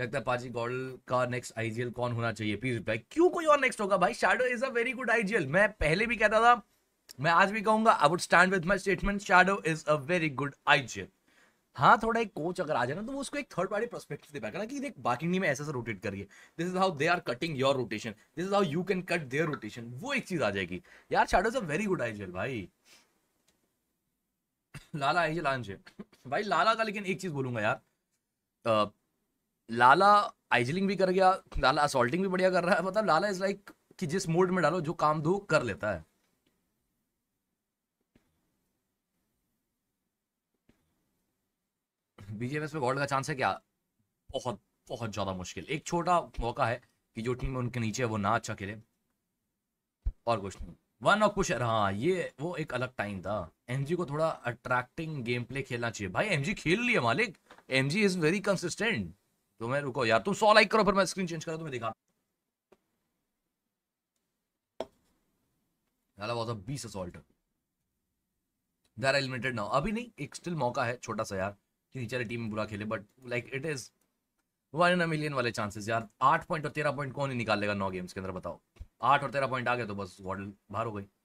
लगता है पाजी गॉडल का नेक्स्ट आईजीएल कौन होना चाहिए प्लीज रिप्लाई क्यों कोई और नेक्स्ट होगा भाई Shadow is a very good IGL मैं पहले भी कहता था मैं आज भी कहूंगा I would stand with my statement Shadow is a very good IGL हाँ थोड़ा एक कोच अगर आ जाए ना तो वो उसको एक थर्ड पार्टी परस्पेक्टिव दे पाएगा ना कि देख बाकी टीम में ऐसा ऐसा रोटेट करिए this is how they are cutting your rotation this is how you can cut their rotation वो एक चीज आ जाएगी यार Shadow is a very good IGL भाई लाला आईजीएल आंजे भाई लाला का लेकिन एक चीज बोलूंगा यार लाला आइजलिंग भी कर गया लाला असोल्टिंग भी बढ़िया कर रहा है मतलब लाला इज लाइक कि जिस मूड में डालो जो काम दो कर लेता है बीजेएमएस में गॉड का चांस है क्या बहुत बहुत ज़्यादा मुश्किल एक छोटा मौका है कि जो टीम उनके नीचे है वो ना अच्छा खेले और कुछ नहीं वन और कुछ हाँ ये वो एक अलग टाइम था एमजी को थोड़ा अट्रैक्टिंग गेम प्ले खेलना चाहिए भाई एमजी खेल लिया मालिक एमजी इज वेरी कंसिस्टेंट तो मैं रुको यार तुम सौ लाइक करो फिर मैं स्क्रीन चेंज करा तुम्हें दिखा बीस असॉल्ट नाउ अभी नहीं एक स्टिल मौका है छोटा सा यार कि नीचे टीम में बुरा खेले but like it is one in million वाले चांसेस यार आठ पॉइंट और तेरह पॉइंट कौन ही निकाल लेगा नौ गेम्स के अंदर बताओ आठ और तेरह पॉइंट आ गए तो बस वॉडल बाहर हो गई